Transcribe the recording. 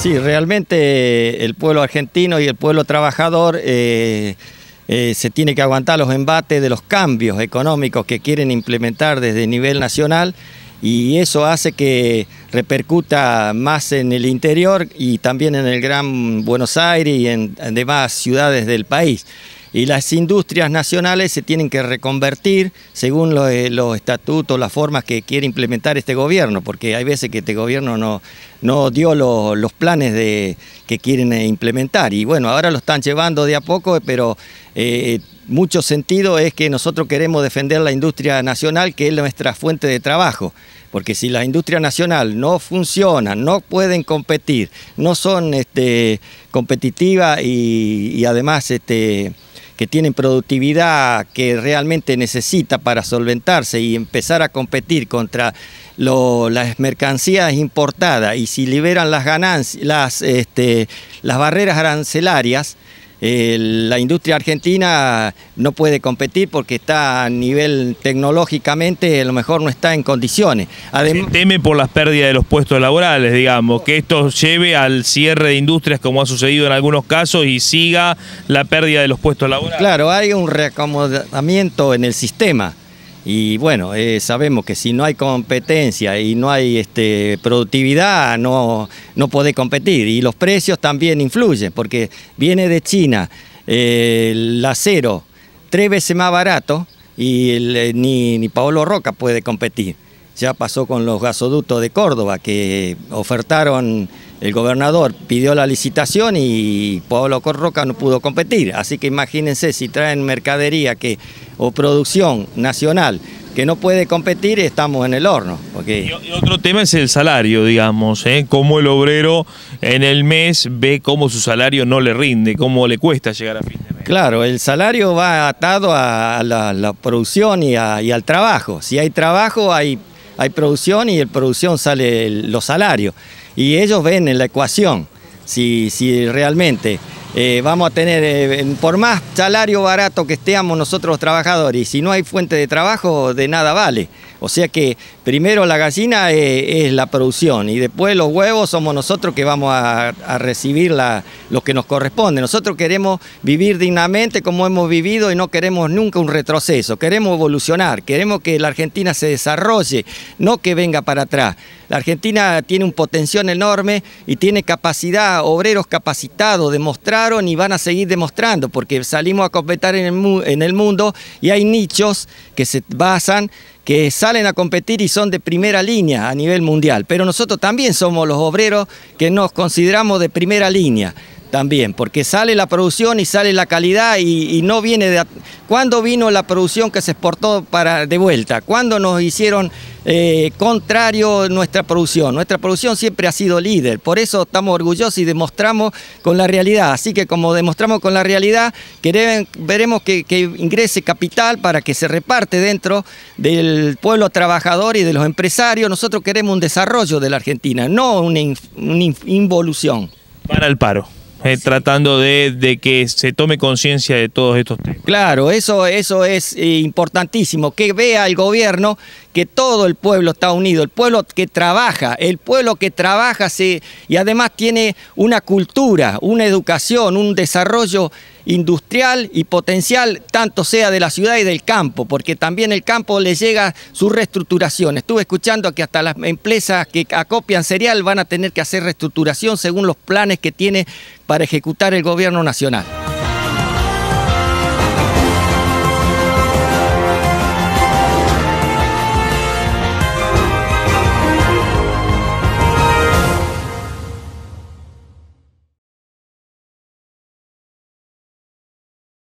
Sí, realmente eh, el pueblo argentino y el pueblo trabajador eh, eh, se tiene que aguantar los embates de los cambios económicos que quieren implementar desde el nivel nacional y eso hace que repercuta más en el interior y también en el Gran Buenos Aires y en demás ciudades del país y las industrias nacionales se tienen que reconvertir según eh, los, estatutos, las formas que quiere implementar este gobierno, porque hay veces que este gobierno no, no dio los, planes de, que quieren eh, implementar. Y bueno, ahora lo están llevando de a poco, eh, pero mucho sentido es que nosotros queremos defender la industria nacional, que es nuestra fuente de trabajo. Porque si la industria nacional no funciona, no pueden competir, no son este, competitivas y, además este, que tienen productividad que realmente necesita para solventarse y empezar a competir contra las mercancías importadas y si liberan las ganancias, las, este, las barreras arancelarias, la industria argentina no puede competir porque está a nivel tecnológicamente, a lo mejor no está en condiciones. Además, Se teme por las pérdidas de los puestos laborales, digamos, que esto lleve al cierre de industrias como ha sucedido en algunos casos y siga la pérdida de los puestos laborales. Claro, hay un reacomodamiento en el sistema. Y bueno, eh, sabemos que si no hay competencia y no hay este, productividad, no, no puede competir. Y los precios también influyen, porque viene de China eh, el acero tres veces más barato y eh, ni, ni Paolo Roca puede competir. Ya pasó con los gasoductos de Córdoba, que ofertaron el gobernador pidió la licitación y Pablo Corroca no pudo competir. Así que imagínense si traen mercadería que, o producción nacional que no puede competir, estamos en el horno. Y otro tema es el salario, digamos, ¿eh? cómo el obrero en el mes ve cómo su salario no le rinde, cómo le cuesta llegar a fin de mes. Claro, el salario va atado a la, producción y, al trabajo. Si hay trabajo, hay, producción y el producción sale los salarios. Y ellos ven en la ecuación si, si realmente eh, vamos a tener, eh, por más salario barato que estemos nosotros los trabajadores, si no hay fuente de trabajo, de nada vale. O sea que primero la gallina eh, es, la producción y después los huevos somos nosotros que vamos a, recibir la, lo que nos corresponde. Nosotros queremos vivir dignamente como hemos vivido y no queremos nunca un retroceso. Queremos evolucionar, queremos que la Argentina se desarrolle, no que venga para atrás. La Argentina tiene un potencial enorme y tiene capacidad, obreros capacitados, demostraron y van a seguir demostrando porque salimos a competir en el mundo y hay nichos que se basan que salen a competir y son de primera línea a nivel mundial, pero nosotros también somos los obreros que nos consideramos de primera línea también, porque sale la producción y sale la calidad y, no viene de... ¿Cuándo vino la producción que se exportó para, de vuelta? ¿Cuándo nos hicieron eh, contrario nuestra producción? Nuestra producción siempre ha sido líder, por eso estamos orgullosos y demostramos con la realidad. Así que como demostramos con la realidad, queremos, veremos que, ingrese capital para que se reparte dentro del pueblo trabajador y de los empresarios. Nosotros queremos un desarrollo de la Argentina, no una involución. Para el paro. Eh, tratando de, que se tome conciencia de todos estos temas. Claro, eso, eso es importantísimo, que vea el gobierno que todo el pueblo está unido, el pueblo que trabaja, el pueblo que trabaja y además tiene una cultura, una educación, un desarrollo industrial y potencial, tanto sea de la ciudad y del campo, porque también el campo le llega su reestructuración. Estuve escuchando que hasta las empresas que acopian cereal van a tener que hacer reestructuración según los planes que tiene para ejecutar el gobierno nacional.